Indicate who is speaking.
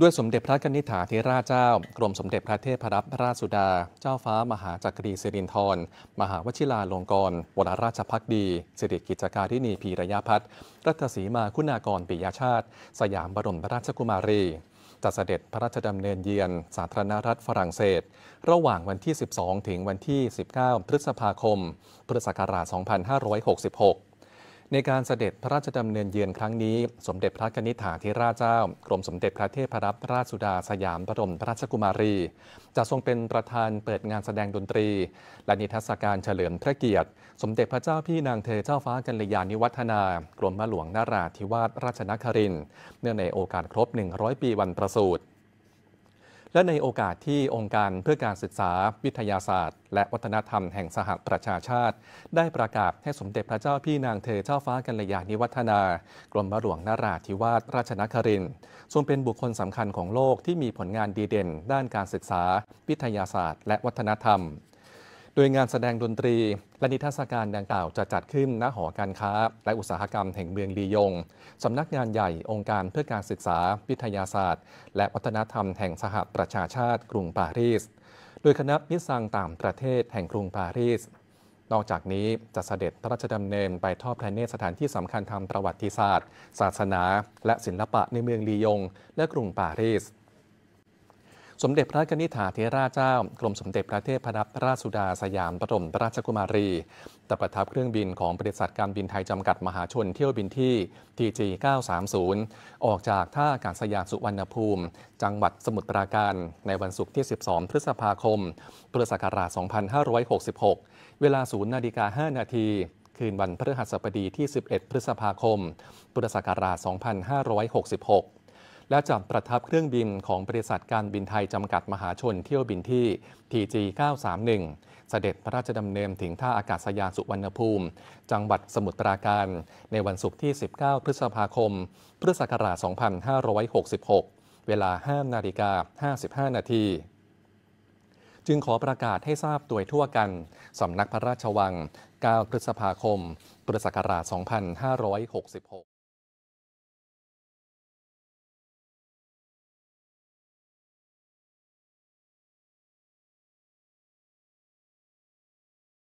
Speaker 1: ด้วยสมเด็จพระกนิษฐาธิราชเจ้า กรมสมเด็จพระเทพรัตนราชสุดา เจ้าฟ้า มหาจักรีสิรินทร มหาวชิราลงกรณวรราชพักดี สิริกิจการทินีพีระยะพัฒรัตศีมาคุณากร ปิยชาติ สยามบรมราชกุมารีจัเสด็จพระราชดำเนินเยือนสาธารณรัฐฝรั่งเศส ระหว่างวันที่ 12 ถึงวันที่ 19 พฤษภาคม พุทธศักราช 2566ในการเสด็จพระราชดำเนินเยือนครั้งนี้ สมเด็จพระนิธฐาธิราชเจ้ากรมสมเด็จพระเทพรัตนราชสุดาสยามบรมพราชกุมารีจะทรงเป็นประธานเปิดงานแสดงดนตรี และนิทรรศการเฉลิมพระเกียรติ สมเด็จพระเจ้าพี่นางเธอเจ้าฟ้ากัลยาณิวัฒนากรมหลวงนาราธิวาสราชนครินเนื่องในโอกาสครบ 100 ปีวันประสูติและในโอกาสที่องค์การเพื่อการศึกษา วิทยาศาสตร์ และวัฒนธรรมแห่งสหประชาชาติ ได้ประกาศให้สมเด็จพระเจ้าพี่นางเธอเจ้าฟ้ากัลยาณิวัฒนากรมหลวงนาราธิวาสราชนครินทรงเป็นบุคคลสำคัญของโลกที่มีผลงานดีเด่น ด้านการศึกษาวิทยาศาสตร์ และวัฒนธรรมโดยงานแสดงดนตรี และนิทรรศการดังกล่าวจะจัดขึ้น ณหอการค้า และอุตสาหกรรมแห่งเมืองลียง สำนักงานใหญ่ องค์การเพื่อการศึกษา วิทยาศาสตร์ และวัฒนธรรมแห่งสหประชาชาติกรุงปารีส โดยคณะมิสซังต่างประเทศแห่งกรุงปารีส นอกจากนี้จะเสด็จพระราชดำเนินไปทอดพระเนตรสถานที่สำคัญทางประวัติศาสตร์ ศาสนา และศิลปะในเมืองลียง และกรุงปารีสสมเด็จพระนิธิถาเทราเจ้ากรมสมเด็จพระเทพรัตนราชสุดาสยามปรมราชกุมารีตประทับเครื่องบินของบริษัทการบินไทยจำกัดมหาชนเที่ยวบินที่ TG 930ออกจากท่าอากาศยานสุวรรณภูมิจังหวัดสมุทรปราการในวันศุกร์ที่ 12 พฤษภาคมพุทธศักราช 2566 เวลา 0 นาฬิกา 5 นาที คืนวันพฤหัสบดีที่ 11 พฤษภาคมพุทธศักราช 2566และจับประทับเครื่องบินของบริษัทการบินไทย จำกัดมหาชนเที่ยวบินที่ TG 931เสด็จพระราชดำเนินถึงท่าอากาศยานสุวรรณภูมิ จังหวัดสมุทรปราการในวันศุกร์ที่ 19 พฤษภาคมพุทธศักราช 2566 เวลา5นาฬิกา55 นาที จึงขอประกาศให้ทราบตัวทั่วกัน สำนักพระราชวัง 9 พฤษภาคมพุทธศักราช 2566